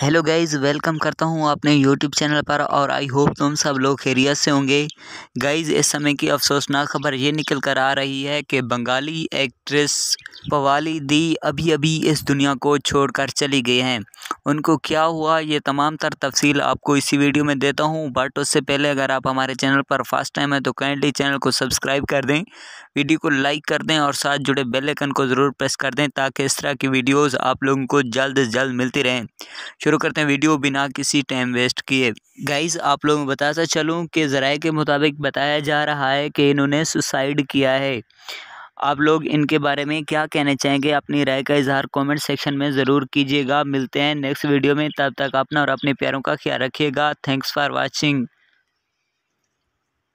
hello guys welcome करता हूँ अपने यूट्यूब चैनल पर और आई होप तुम सब लोग खैरियत से होंगे गाइज़ इस समय की अफसोसनाक खबर ये निकल कर आ रही है कि बंगाली एक्ट्रेस पवाली दी अभी अभी इस दुनिया को छोड़कर चली गई हैं उनको क्या हुआ ये तमाम तर तफसील आपको इसी वीडियो में देता हूँ बट उससे पहले अगर आप हमारे चैनल पर फर्स्ट टाइम है तो काइंडली चैनल को सब्सक्राइब कर दें वीडियो को लाइक कर दें और साथ जुड़े बेलैकन को ज़रूर प्रेस कर दें ताकि इस तरह की वीडियोज़ आप लोगों को जल्द से जल्द मिलती रहें शुरू करते हैं वीडियो बिना किसी टाइम वेस्ट किए गाइज़ आप लोगों को बताता चलूँ कि ज़राए के मुताबिक बताया जा रहा है कि इन्होंने सुसाइड किया है आप लोग इनके बारे में क्या कहना चाहेंगे अपनी राय का इजहार कमेंट सेक्शन में ज़रूर कीजिएगा मिलते हैं नेक्स्ट वीडियो में तब तक अपना और अपने प्यारों का ख्याल रखिएगा थैंक्स फॉर वॉचिंग